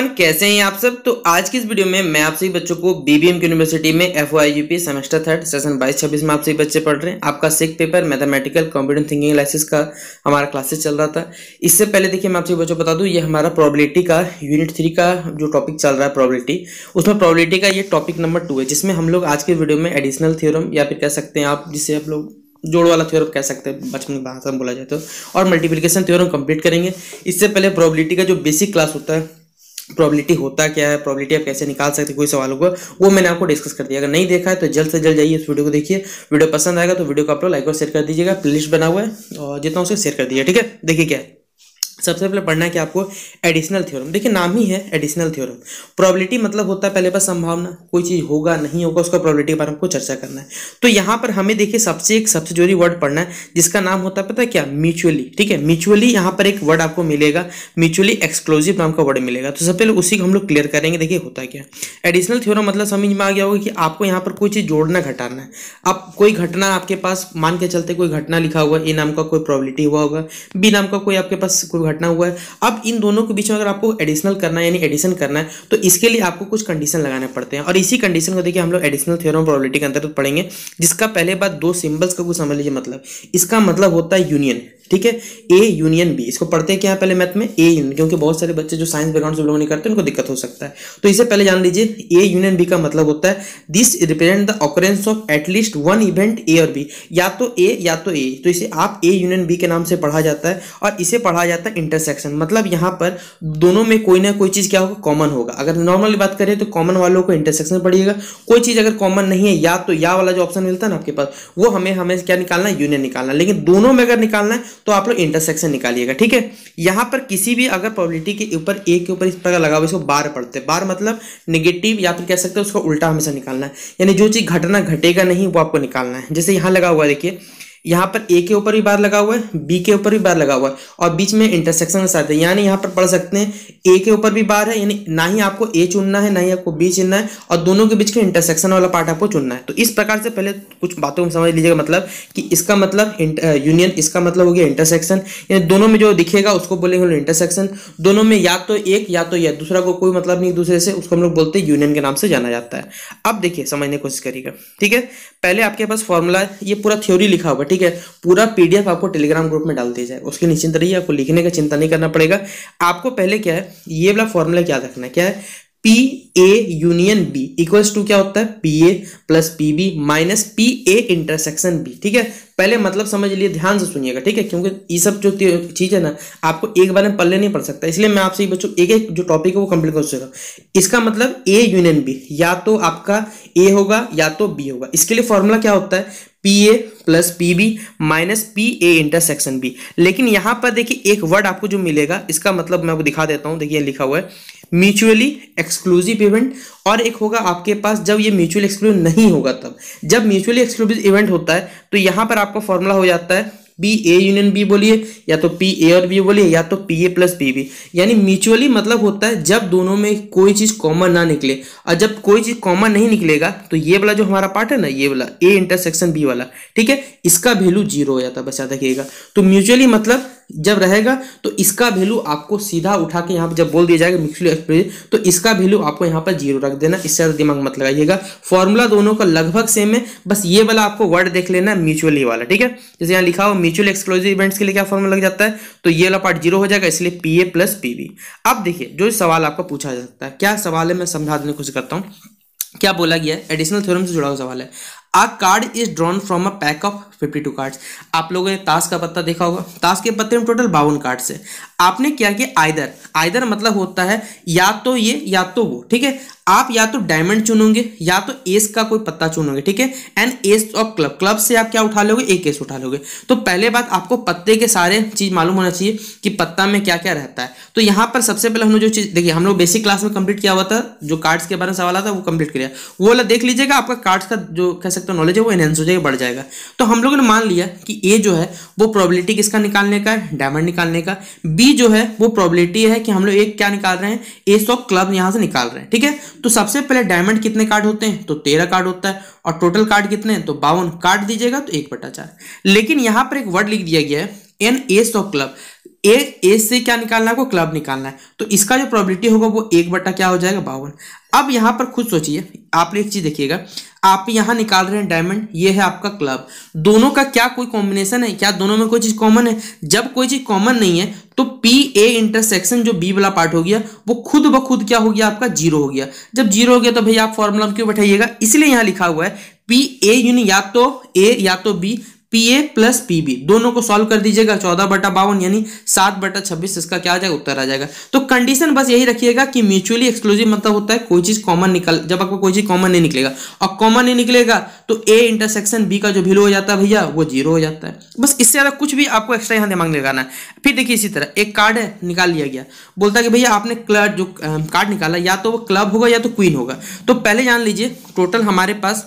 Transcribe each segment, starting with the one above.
अपन कैसे हैं आप सब तो आज की इस वीडियो में मैं आप सभी बच्चों को बीबीएम की यूनिवर्सिटी में एफ सेमेस्टर थर्ड सेशन बाईस छब्बीस में आप सभी बच्चे पढ़ रहे हैं आपका six paper mathematical competent thinking analysis का हमारा क्लासेस चल रहा था इससे पहले देखिए मैं आप सभी बच्चों को बता दूँ ये हमारा प्रॉबिलिटी का यूनिट थ्री का जो टॉपिक चल रहा है प्रॉबिलिटी उसमें प्रॉबिलिटी का ये टॉपिक नंबर टू है जिसमें हम लोग आज के वीडियो में एडिशनल थियोरम या फिर कह सकते हैं आप जिसे आप लोग जोड़ वाला थ्योरम कह सकते हैं बचपन की भाषा में बोला जाए तो और मल्टीप्लिकेशन थ्योरम कंप्लीट करेंगे इससे पहले प्रोबेबिलिटी का जो बेसिक क्लास होता है प्रॉबिलिटी होता क्या है प्रॉबिलिटी आप कैसे निकाल सकते कोई सवाल होगा वो मैंने आपको डिस्कस कर दिया अगर नहीं देखा है तो जल्द से जल्द जाइए इस वीडियो को देखिए वीडियो पसंद आएगा तो वीडियो को आप लोग लाइक और शेयर कर दीजिएगा प्लेलिस्ट बना हुआ है और जितना उसे शेयर कर दीजिए ठीक है देखिए क्या है सबसे पहले पढ़ना है कि आपको एडिशनल थ्योरम देखिए नाम ही है एडिशनल थ्योरम प्रोबेबिलिटी मतलब होता है पहले पर संभावना कोई चीज़ होगा नहीं होगा उसका प्रोबेबिलिटी के बारे में चर्चा करना है तो यहाँ पर हमें देखिए सबसे एक सबसे जरूरी वर्ड पढ़ना है जिसका नाम होता है पता है क्या म्यूचुअली ठीक है म्यूचुअली यहाँ पर एक वर्ड आपको मिलेगा म्यूचुअली एक्सक्लूसिव नाम का वर्ड मिलेगा तो सबसे पहले उसी को हम लोग क्लियर करेंगे देखिए होता क्या एडिशनल थ्योरम मतलब समझ में आ गया होगा कि आपको यहाँ पर कोई चीज़ जोड़ना घटाना है अब कोई घटना आपके पास मान के चलते कोई घटना लिखा हुआ ए नाम का कोई प्रॉबिलिटी हुआ होगा बी नाम का कोई आपके पास कोई घटना हुआ है अब इन दोनों के बीच में अगर आपको एडिशनल करना है यानी एडिशन करना है तो इसके लिए आपको कुछ कंडीशन लगाने पड़ते हैं और इसी कंडीशन को देखिए हम लोग एडिशनल थ्योरम प्रॉबिलिटी के अंतर्गत पढ़ेंगे जिसका पहले बात दो सिंबल्स का कुछ समझ लीजिए मतलब इसका मतलब होता है यूनियन ठीक है ए यूनियन बी इसको पढ़ते हैं क्या पहले मैथ में ए यूनियन क्योंकि बहुत सारे बच्चे जो साइंस बैकग्राउंड से बिलोंग नहीं करते उनको दिक्कत हो सकता है तो इसे पहले जान लीजिए ए यूनियन बी का मतलब होता है this represent the occurrence of at least one event A और बी या तो ए या तो ए तो इसे आप ए यूनियन बी के नाम से पढ़ा जाता है और इसे पढ़ा जाता है इंटरसेक्शन मतलब यहाँ पर दोनों में कोई ना कोई चीज़ क्या होगा कॉमन होगा अगर नॉर्मली बात करें तो कॉमन वालों को इंटरसेक्शन पड़ेगा कोई चीज़ अगर कॉमन नहीं है या तो या वाला जो ऑप्शन मिलता है ना आपके पास वो हमें हमें क्या निकालना है यूनियन निकालना लेकिन दोनों में अगर निकालना है तो आप लोग इंटरसेक्शन निकालिएगा ठीक है यहाँ पर किसी भी अगर प्रॉबिलिटी के ऊपर ए के ऊपर इस प्रकार लगा हुआ इसको बार पड़ते हैं बार मतलब निगेटिव या फिर कह सकते हैं उसका उल्टा हमेशा निकालना है यानी जो चीज़ घटना घटेगा नहीं वो आपको निकालना है जैसे यहाँ लगा हुआ देखिए यहाँ पर ए के ऊपर भी बार लगा हुआ है बी के ऊपर भी बार लगा हुआ है और बीच में इंटरसेक्शन के साथ है यानी यहाँ पर पढ़ सकते हैं ए के ऊपर भी बार है यानी ना ही आपको ए चुनना है ना ही आपको बी चुनना है और दोनों के बीच के इंटरसेक्शन वाला पार्ट आपको चुनना है तो इस प्रकार से पहले कुछ बातों को समझ लीजिएगा मतलब कि इसका मतलब यूनियन इसका मतलब हो गया इंटरसेक्शन यानी दोनों में जो दिखेगा उसको बोलेंगे इंटरसेक्शन दोनों में या तो एक या तो यह दूसरा को कोई मतलब नहीं दूसरे से उसको हम लोग बोलते हैं यूनियन के नाम से जाना जाता है अब देखिए समझने की कोशिश करिएगा ठीक है पहले आपके पास फॉर्मूला ये पूरा थ्योरी लिखा हुआ ठीक है पूरा पीडीएफ आपको टेलीग्राम ग्रुप में डाल दिया जाए उसके निश्चिंत रहिए आपको लिखने का चिंता नहीं करना पड़ेगा आपको पहले क्या है ये वाला फॉर्मूला क्या रखना है क्या है P A union B equals to क्या होता है P A plus P B minus P A intersection B ठीक है पहले मतलब समझ लिए ध्यान से सुनिएगा ठीक है क्योंकि ये सब जो चीज़ है ना आपको एक बार में पल्ले नहीं पड़ सकता इसलिए मैं आपसे बच्चों एक एक जो टॉपिक है वो कंप्लीट कर सकता इसका मतलब ए यूनियन बी या तो आपका ए होगा या तो बी होगा इसके लिए फॉर्मूला क्या होता है P A plus P B minus P A intersection B लेकिन यहाँ पर देखिए एक वर्ड आपको जो मिलेगा इसका मतलब मैं आपको दिखा देता हूँ देखिए लिखा हुआ है म्यूचुअली एक्सक्लूसिव इवेंट और एक होगा आपके पास जब ये म्यूचुअल एक्सक्लूसिव नहीं होगा तब जब म्यूचुअली एक्सक्लूसिव इवेंट होता है तो यहाँ पर आपका फॉर्मूला हो जाता है पी ए यूनियन बी बोलिए या तो पी ए और बी बोलिए या तो P A plus P B यानी म्यूचुअली मतलब होता है जब दोनों में कोई चीज़ कॉमन ना निकले और जब कोई चीज़ कॉमन नहीं निकलेगा तो ये वाला जो हमारा पार्ट है ना ये वाला ए इंटरसेक्शन बी वाला ठीक है इसका वैल्यू जीरो हो जाता है बस याद रखिएगा तो म्यूचुअली मतलब जब रहेगा तो इसका वैल्यू आपको सीधा उठा के यहाँ पर जब बोल दिया जाएगा म्यूचुअल एक्सप्रेस तो इसका वैल्यू आपको यहाँ पर जीरो रख देना इससे ज़्यादा दिमाग मत लगाइएगा फॉर्मूला दोनों का लगभग सेम है बस ये वाला आपको वर्ड देख लेना म्यूचुअली वाला ठीक है जैसे यहाँ लिखा हो म्यूचुअल एक्सक्लूसिव इवेंट्स के लिए क्या फॉर्मूला लग जाता है तो ये वाला पार्ट जीरो हो जाएगा इसलिए P A plus P B अब देखिए जो सवाल आपका पूछा जा सकता है क्या सवाल है मैं समझा देने की कोशिश करता हूँ क्या बोला गया है एडिशनल थ्योरम से जुड़ा हुआ सवाल है a card is drawn from a pack of fifty two cards आप लोगों ने ताश का पत्ता देखा होगा ताश के पत्ते में टोटल बावन कार्ड्स है आपने क्या किया आयदर आयदर मतलब होता है या तो ये या तो वो ठीक है आप या तो डायमंड चुनोगे या तो एस का कोई पत्ता चुनोगे ठीक है and ace of club club से आप क्या उठा लोगे एक एस उठा लोगे तो पहले बात आपको पत्ते के सारे चीज़ मालूम होना चाहिए कि पत्ता में क्या क्या रहता है तो यहाँ पर सबसे पहले हमने जो चीज़ देखिए हम लोग बेसिक क्लास में कंप्लीट किया हुआ था जो कार्ड्स के बारे में सवाल आता वो कंप्लीट किया वो वाला देख लीजिएगा आपका कार्ड्स का जो कह सकते हो नॉलेज है वो एनहेंस हो जाएगा बढ़ जाएगा तो हम लोगों ने मान लिया कि ए जो है वो प्रॉबिलिटी किसका निकालने का है डायमंड निकालने का बी जो है वो प्रॉबिलिटी है कि हम लोग एक क्या निकाल रहे हैं ए सौ क्लब यहाँ से निकाल रहे हैं ठीक है तो सबसे पहले डायमंड कितने कार्ड होते हैं तो तेरह कार्ड होता है और टोटल कार्ड कितने हैं तो बावन कार्ड दीजिएगा तो एक बटा चार लेकिन यहाँ पर एक वर्ड लिख दिया गया है एन ए सौ क्लब ए ए से क्या निकालना है को क्लब निकालना है तो इसका जो प्रोबेबिलिटी होगा वो एक बटा क्या हो जाएगा बावन अब यहाँ पर खुद सोचिए आप एक चीज़ देखिएगा आप यहां निकाल रहे हैं डायमंड ये है आपका क्लब दोनों का क्या कोई कॉम्बिनेशन है क्या दोनों में कोई चीज़ कॉमन है जब कोई चीज़ कॉमन नहीं है तो पी ए इंटरसेक्शन जो बी वाला पार्ट हो गया वो खुद ब खुद क्या हो गया आपका जीरो हो गया जब जीरो हो गया तो भैया आप फॉर्मूला क्यों बैठाइएगा इसलिए यहां लिखा हुआ है पी ए यूनि या तो ए या तो B P A plus P B दोनों को सॉल्व कर दीजिएगा चौदह बटा बावन यानी सात बटा छब्बीस इसका क्या आ जाएगा उत्तर आ जाएगा तो कंडीशन बस यही रखिएगा कि म्यूचुअली एक्सक्लूसिव मतलब होता है कोई चीज कॉमन निकल जब आपको कोई चीज कॉमन नहीं निकलेगा और कॉमन नहीं निकलेगा तो ए इंटरसेक्शन बी का जो वैल्यू हो जाता है भैया वो जीरो हो जाता है बस इससे ज्यादा कुछ भी आपको एक्स्ट्रा यहाँ दिमाग लगाना है फिर देखिए इसी तरह एक कार्ड है निकाल लिया गया बोलता है कि भैया आपने क्लब जो कार्ड निकाला या तो वो क्लब होगा या तो क्वीन होगा तो पहले जान लीजिए टोटल हमारे पास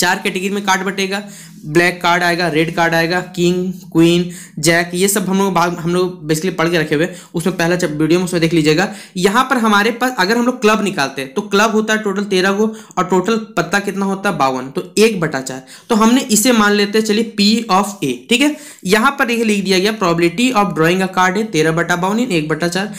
चार कैटेगरी में कार्ड बटेगा ब्लैक कार्ड आएगा रेड कार्ड आएगा किंग क्वीन जैक ये सब हम लोग हम लोग बेसिकली पढ़ के रखे हुए उसमें पहला वीडियो में उसमें देख लीजिएगा यहाँ पर हमारे पास अगर हम लोग क्लब निकालते हैं तो क्लब होता है टोटल तेरह गो और टोटल पत्ता कितना होता है बावन तो एक बटा चार तो हमने इसे मान लेते हैं चलिए पी ऑफ ए ठीक है यहाँ पर यह लिख दिया गया probability of drawing a card है तेरह बटा बावन इन एक बटा चार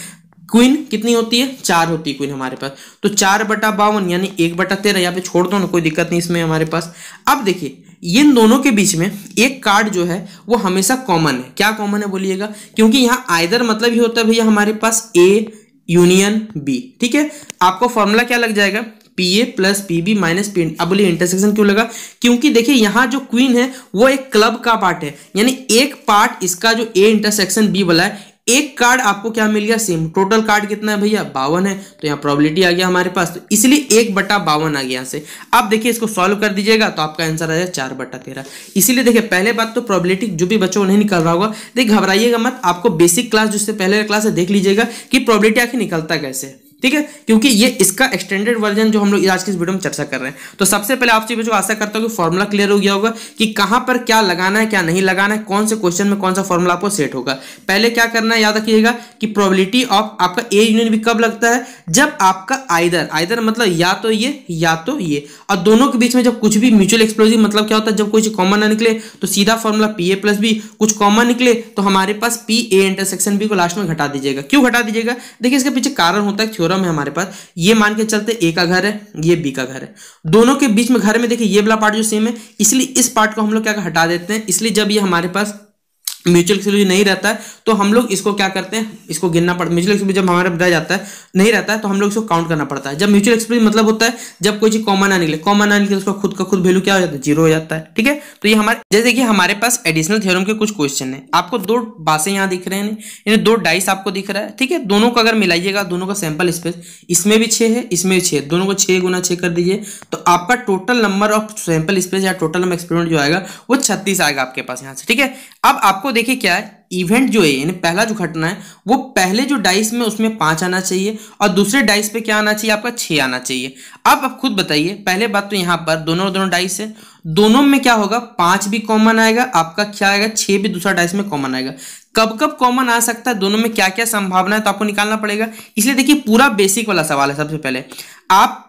क्वीन कितनी होती है चार होती है क्वीन हमारे पास तो चार बटा बावन यानी एक बटा तेरह यहाँ पे छोड़ दो ना कोई दिक्कत नहीं इसमें हमारे पास अब देखिए इन दोनों के बीच में एक कार्ड जो है वो हमेशा कॉमन है क्या कॉमन है बोलिएगा क्योंकि यहाँ आयदर मतलब ही होता है भैया हमारे पास ए यूनियन बी ठीक है आपको फॉर्मूला क्या लग जाएगा P A plus P B minus P अब बोलिए इंटरसेक्शन क्यों लगा क्योंकि देखिए यहाँ जो क्वीन है वो एक क्लब का पार्ट है यानी एक पार्ट इसका जो ए इंटरसेक्शन बी वाला है एक कार्ड आपको क्या मिल गया सेम टोटल कार्ड कितना है भैया बावन है तो यहाँ प्रॉबिलिटी आ गया हमारे पास तो इसलिए एक बटा बावन आ गया यहाँ से आप देखिए इसको सॉल्व कर दीजिएगा तो आपका आंसर आ जाए चार बटा तेरह इसीलिए देखिए पहले बात तो प्रॉबिलिटी जो भी बच्चों नहीं निकल रहा होगा देखिए घबराइएगा मत आपको बेसिक क्लास जिससे पहले क्लास है देख लीजिएगा कि प्रॉबिलिटी आखिर निकलता कैसे ठीक है क्योंकि ये इसका एक्सटेंडेड वर्जन जो हम लोग आज की इस वीडियो में चर्चा कर रहे हैं तो सबसे पहले आप चीज आशा करता हूँ कि फॉर्मूला क्लियर हो गया होगा कि कहाँ पर क्या लगाना है क्या नहीं लगाना है कौन से क्वेश्चन में कौन सा फॉर्मूला आपको सेट होगा पहले क्या करना है याद रखिएगा कि प्रोबिलिटी ऑफ आपका ए यूनियन भी कब लगता है जब आपका आइदर आइदर मतलब या तो ये या तो ये और दोनों के बीच में जब कुछ भी म्यूचुअल एक्सप्लोजिव मतलब क्या होता है जब कुछ कॉमन ना निकले तो सीधा formula P A plus B कुछ कॉमन निकले तो हमारे पास पी ए इंटरसेक्शन बी को लास्ट में घटा दीजिएगा क्यों घटा दीजिएगा देखिए इसके पीछे कारण होता है थ्योरम है हमारे पास ये मान के चलते ए का घर है ये बी का घर है दोनों के बीच में घर में देखिए ये वाला पार्ट जो सेम है इसलिए इस पार्ट को हम लोग क्या हटा देते हैं इसलिए जब ये हमारे पास म्यूचुअल एक्सक्लूजन नहीं रहता है तो हम लोग इसको क्या करते हैं इसको गिनना पड़ता है म्यूचुअल एक्सक्लूजन जब हमारे बताया जाता है नहीं रहता है तो हम लोग इसको काउंट करना पड़ता है जब म्यूचुअल एक्सक्लूजन मतलब होता है जब कोई चीज कॉमन ना निकले कॉमन ना निकले तो उसका खुद का खुद वैल्यू क्या हो जाता है जीरो हो जाता है ठीक है तो ये हमारे जैसे कि हमारे पास एडिशनल थियोरम के कुछ क्वेश्चन है आपको दो बासें यहाँ दिख रहे हैं दो डाइस आपको दिख रहा है ठीक है दोनों को अगर मिलाइएगा दोनों का सैंपल स्पेस इसमें भी छः है इसमें भी छः दोनों को छः गुना छः कर दीजिए तो आपका total number of sample space या टोटल नंबर एक्सपेरिमेंट जो आएगा वो छत्तीस आएगा आपके पास यहाँ से ठीक है अब आपको देखिए क्या है इवेंट जो है यानी पहला जो घटना है वो पहले जो डाइस में उसमें पांच आना चाहिए और दूसरे डाइस पे क्या आना चाहिए आपका छः आना चाहिए अब आप खुद बताइए पहले बात तो यहां पर दोनों दोनों डाइस है दोनों में क्या होगा पांच भी कॉमन आएगा आपका क्या आएगा छह भी दूसरा डाइस में कॉमन आएगा कब कब कॉमन आ सकता है दोनों में क्या क्या संभावना है तो आपको निकालना पड़ेगा इसलिए देखिए पूरा बेसिक वाला सवाल है सबसे पहले आप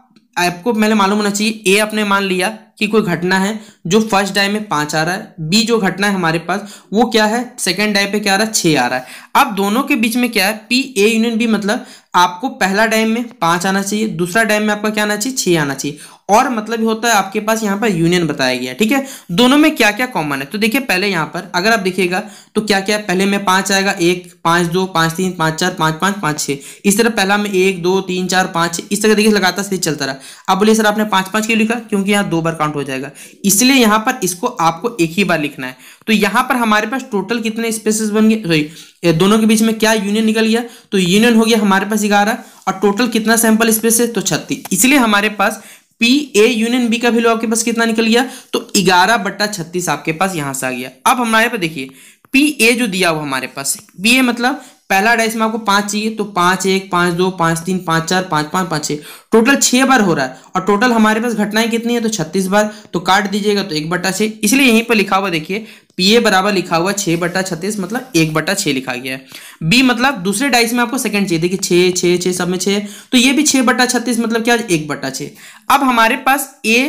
आपको पहले मालूम होना चाहिए ए आपने मान लिया कि कोई घटना है जो फर्स्ट डाई में पांच आ रहा है बी जो घटना है हमारे पास वो क्या है सेकंड डाई पे क्या आ रहा है छह आ रहा है अब दोनों के बीच में क्या है पी ए यूनियन बी मतलब आपको पहला डाइम में पांच आना चाहिए दूसरा डाइम में आपका क्या आना चाहिए छह आना चाहिए और मतलब होता है आपके पास यहाँ पर यूनियन बताया गया ठीक है दोनों में क्या क्या कॉमन है तो देखिए पहले यहाँ पर अगर आप देखिएगा तो क्या क्या पहले में पांच आएगा एक पांच दो पांच तीन पांच चार पांच पांच पांच छह इस तरह पहला में एक दो तीन चार पाँच इस तरह देखिए लगातार सीधे चलता रहा अब बोलिए सर आपने पांच पांच क्यों लिखा क्योंकि यहाँ दो बार काउंट हो जाएगा इसलिए यहाँ पर इसको आपको एक ही बार लिखना है तो यहाँ पर हमारे पास टोटल कितने स्पेसिस बन गए सॉरी दोनों के बीच में क्या यूनियन निकल गया तो यूनियन हो गया हमारे पास ग्यारह और टोटल कितना सैंपल स्पेस है तो छत्तीस इसलिए हमारे पास पी ए यूनियन बी का वैल्यू आपके पास कितना निकल गया तो ग्यारह बट्टा छत्तीस आपके पास यहां से आ गया अब हमारे पे देखिए पी ए जो दिया हुआ हमारे पास बी ए मतलब पहला डाइस में आपको पांच चाहिए तो पांच एक पांच दो पांच तीन पांच चार पांच पांच पांच छह टोटल छह बार हो रहा है और टोटल हमारे पास घटनाएं कितनी है तो छत्तीस बार तो काट दीजिएगा तो एक बट्टा छः इसलिए यहीं पर लिखा हुआ देखिए पी ए बराबर लिखा हुआ छह बट्टा छत्तीस मतलब एक बट्टा छः लिखा गया है बी मतलब दूसरे डाइस में आपको सेकंड चाहिए देखिए छः छः छः सब में छे तो ये भी छह बटा छत्तीस मतलब क्या एक बट्टा छः अब हमारे पास ए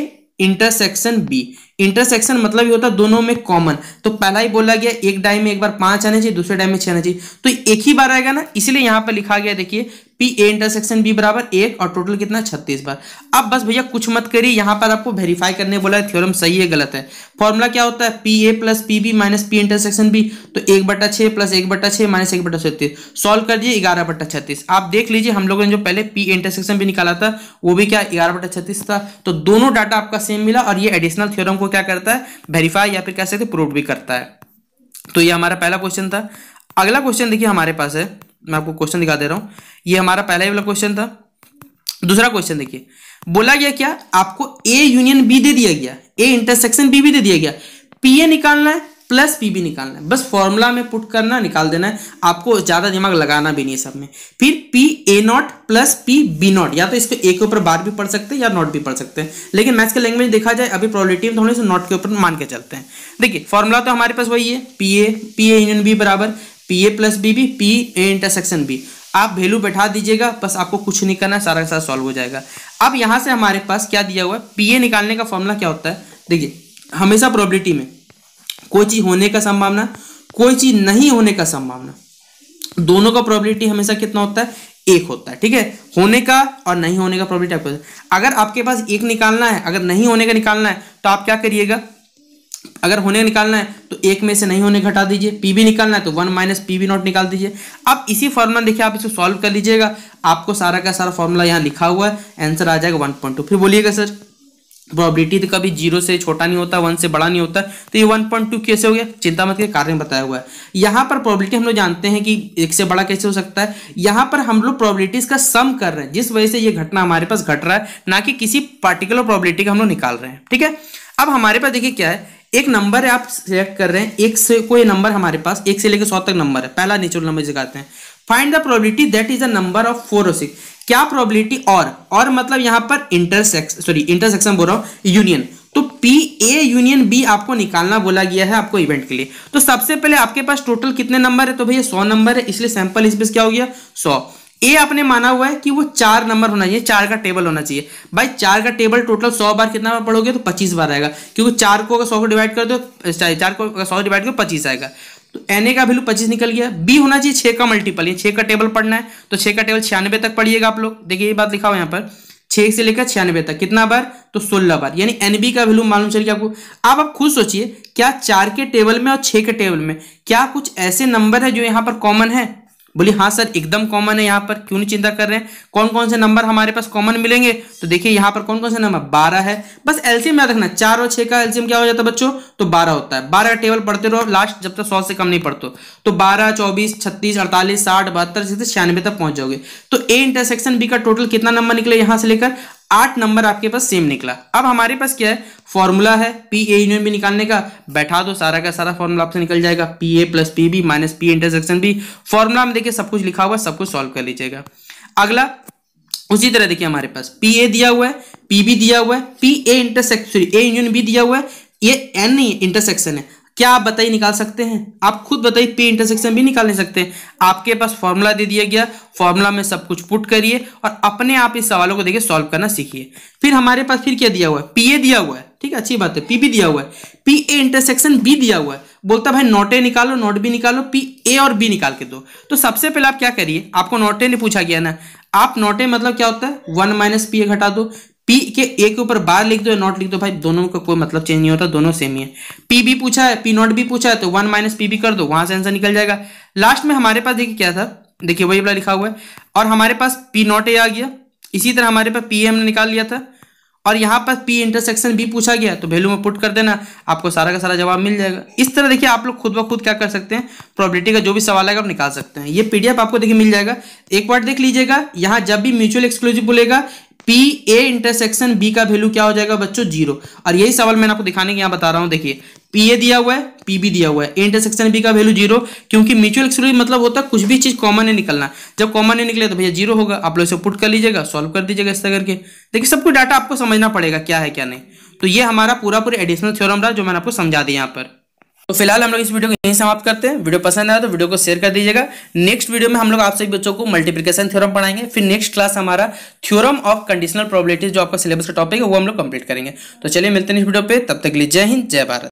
इंटरसेक्शन बी इंटरसेक्शन मतलब ये होता है दोनों में कॉमन तो पहला ही बोला गया एक डाई में एक बार पांच आने चाहिए दूसरे डाई में छह आना चाहिए तो एक ही बार आएगा ना इसलिए यहां पर लिखा गया देखिए पी ए इंटरसेक्शन बी बराबर एक और टोटल कितना छत्तीस बार अब बस भैया कुछ मत करिए यहां पर आपको वेरीफाई करने बोला है थ्योरम सही है गलत है फॉर्मूला क्या होता है P A plus P B minus P intersection B तो एक बट्टा छह प्लस एक बट्टा छह माइनस एक बट्टा छत्तीस सॉल्व कर दिए ग्यारह बट्टा छत्तीस आप देख लीजिए हम लोगों ने जो पहले पी इंटरसेक्शन भी निकाला था वो भी क्या ग्यारह बट्टा छत्तीस था तो दोनों डाटा आपका सेम मिला और ये एडिशनल थ्योरम को क्या करता है वेरीफाई या फिर कह सकते प्रूव भी करता है तो ये हमारा पहला क्वेश्चन था अगला क्वेश्चन देखिए हमारे पास है मैं आपको क्वेश्चन दिखा दे रहा हूं ये हमारा पहला ही वाला क्वेश्चन था दूसरा क्वेश्चन देखिए बोला गया क्या आपको ए यूनियन बी दे दिया गया ए इंटरसेक्शन बी भी दे दिया गया पीए निकालना है प्लस पीबी निकालना है बस फॉर्मूला में पुट करना निकाल देना है आपको ज़्यादा दिमाग लगाना भी नहीं सब में फिर P A not plus P B not या तो इसको ए के ऊपर बार भी पढ़ सकते हैं या नॉट भी पढ़ सकते हैं लेकिन मैथ्स के लैंग्वेज देखा जाए अभी प्रॉब्लिटी थोड़े से नॉट के ऊपर मान के चलते हैं देखिए फॉर्मूला तो हमारे पास वही है P A P A union B बराबर P A plus B B P A intersection B आप वैल्यू बैठा दीजिएगा बस आपको कुछ नहीं करना सारा का सारा सॉल्व हो जाएगा अब यहाँ से हमारे पास क्या दिया हुआ है पी ए निकालने का फॉर्मूला क्या होता है देखिए हमेशा प्रॉब्लिटी में कोई चीज होने का संभावना कोई चीज नहीं होने का संभावना दोनों का प्रोबेबिलिटी हमेशा कितना होता है एक होता है ठीक है होने का और नहीं होने का प्रॉब्लिटी आपको अगर आपके पास एक निकालना है अगर नहीं होने का निकालना है तो आप क्या करिएगा अगर होने निकालना है तो एक में से नहीं होने घटा दीजिए पीबी निकालना है तो वन माइनस पीबी नॉट निकाल दीजिए अब इसी फॉर्मूला देखिए आप इसको सॉल्व कर लीजिएगा आपको सारा का सारा फॉर्मूला यहाँ लिखा हुआ है आंसर आ जाएगा वन पॉइंट टू फिर बोलिएगा सर प्रोबेबिलिटी तो कभी जीरो से छोटा नहीं होता वन से बड़ा नहीं होता तो ये वन पॉइंट टू कैसे हो गया चिंता मत के कारण बताया हुआ है यहाँ पर प्रोबेबिलिटी हम लोग जानते हैं कि एक से बड़ा कैसे हो सकता है यहाँ पर हम लोग प्रोबेबिलिटीज का सम कर रहे हैं जिस वजह से ये घटना हमारे पास घट रहा है ना कि किसी पर्टिकुलर प्रॉबिलिटी का हम लोग निकाल रहे हैं ठीक है अब हमारे पास देखिए क्या है एक नंबर है आप सिलेक्ट कर रहे हैं एक से कोई नंबर हमारे पास एक से लेकर सौ तक नंबर है पहला नेचुरल नंबर जगाते हैं find the probability that is the number of four और सिक्स क्या प्रोबिलिटी और और मतलब यहां पर इंटरसेक्स सॉरी इंटरसेक्शन बोल रहा हूं यूनियन तो पी ए यूनियन बी आपको निकालना बोला गया है आपको इवेंट के लिए तो सबसे पहले आपके पास टोटल कितने नंबर है तो भैया सौ नंबर है इसलिए सैंपल स्पेस क्या हो गया सौ ए आपने माना हुआ है कि वो चार नंबर होना चाहिए चार का टेबल होना चाहिए भाई चार का टेबल टोटल सौ बार कितना बार पढ़ोगे तो पच्चीस बार आएगा क्योंकि चार को अगर सौ को डिवाइड कर दो चार को सौ डिवाइड करो पच्चीस आएगा तो एन ए का वैल्यू पच्चीस निकल गया बी होना चाहिए छे का मल्टीपल ये छः का टेबल पढ़ना है तो छे का टेबल छियानवे तक पढ़िएगा आप लोग देखिए ये बात लिखा हुआ यहाँ पर छः से लेकर छियानबे तक कितना बार तो सोलह बार यानी एन बी का वैल्यू मालूम चल गया आपको आप आप खुद सोचिए क्या चार के टेबल में और छे के टेबल में क्या कुछ ऐसे नंबर है जो यहाँ पर कॉमन है बोली हाँ सर एकदम कॉमन है यहाँ पर क्यों नहीं चिंता कर रहे हैं कौन कौन से नंबर हमारे पास कॉमन मिलेंगे तो देखिए यहाँ पर कौन कौन से नंबर बारह है बस एलसीएम याद रखना चार और छह का एलसीएम क्या हो जाता है बच्चों तो बारह होता है बारह टेबल पढ़ते रहो लास्ट जब तक सौ से कम नहीं पढ़ते तो बारह चौबीस छत्तीस अड़तालीस साठ बहत्तर छियानवे तक पहुंच जाओगे तो ए इंटरसेक्शन बी का टोटल कितना नंबर निकले यहाँ से लेकर आठ नंबर आपके पास सेम निकला अब हमारे पास क्या है फॉर्मूला है पी ए यूनियन भी निकालने का बैठा दो सारा का सारा फॉर्मूला आपसे निकल जाएगा P A plus P B minus P intersection B formula में देखिए सब कुछ लिखा हुआ है सब कुछ सॉल्व कर लीजिएगा अगला उसी तरह देखिए हमारे पास पी ए दिया हुआ है पी बी दिया हुआ है P A intersection A union B दिया हुआ है ये एन इंटरसेक्शन है क्या आप बताइए निकाल सकते हैं आप खुद बताइए पी इंटरसेक्शन भी निकाल नहीं सकते आपके पास फॉर्मूला दे दिया गया फॉर्मूला में सब कुछ पुट करिए और अपने आप इस सवालों को देखिए सॉल्व करना सीखिए फिर हमारे पास फिर क्या दिया हुआ है ए दिया हुआ है ठीक है अच्छी बात है पी भी दिया हुआ है पी ए इंटरसेक्शन बी दिया हुआ है बोलता भाई नोट ए निकालो नोट बी निकालो पी ए और बी निकाल के दो तो सबसे पहले आप क्या करिए आपको नोट ए ने पूछा गया ना आप नोट ए मतलब क्या होता है वन माइनस पी ए घटा दो पी के ए के ऊपर बार लिख दो नॉट लिख दो भाई दोनों का कोई मतलब चेंज नहीं होता दोनों सेम ही है पी भी पूछा है पी नॉट भी पूछा है तो वन माइनस पी भी कर दो वहां से आंसर निकल जाएगा लास्ट में हमारे पास देखिए क्या था देखिए वही वाला लिखा हुआ है और हमारे पास पी नॉट ए आ गया इसी तरह हमारे पास पी हमने निकाल लिया था और यहाँ पर पी इंटरसेक्शन भी पूछा गया तो वैल्यू में पुट कर देना आपको सारा का सारा जवाब मिल जाएगा इस तरह देखिए आप लोग खुद ब खुद क्या कर सकते हैं प्रॉबिलिटी का जो भी सवाल है आप निकाल सकते हैं ये पीडीएफ आपको देखिए मिल जाएगा एक बार देख लीजिएगा यहाँ जब भी म्यूचुअल एक्सक्लूसिव बोलेगा पी ए इंटरसेक्शन बी का वैल्यू क्या हो जाएगा बच्चों जीरो और यही सवाल मैंने आपको दिखाने के यहाँ बता रहा हूँ देखिए पी ए दिया हुआ है पी बी दिया हुआ है ए इंटरसेक्शन बी का वैल्यू जीरो क्योंकि म्यूचुअल एक्सक्लूसिव मतलब होता है कुछ भी चीज कॉमन नहीं निकलना जब कॉमन नहीं निकले तो भैया जीरो होगा आप लोग इसे पुट कर लीजिएगा सॉल्व कर दीजिएगा इस तरह करके देखिए सबको डाटा आपको समझना पड़ेगा क्या है क्या नहीं तो ये हमारा पूरा पूरा एडिशनल थ्योरम रहा जो मैंने आपको समझा दिया यहाँ पर तो फिलहाल हम लोग इस वीडियो को यहीं समाप्त करते हैं वीडियो पसंद आया तो वीडियो को शेयर कर दीजिएगा नेक्स्ट वीडियो में हम लोग आप सभी बच्चों को मल्टीप्लिकेशन थ्योरम पढ़ाएंगे फिर नेक्स्ट क्लास हमारा थ्योरम ऑफ कंडीशनल प्रोबेबिलिटीज जो आपका सिलेबस का टॉपिक है वो हम लोग कंप्लीट करेंगे तो चलिए मिलते हैं इस वीडियो पे तब तक लीजिए लिए जय हिंद जय भारत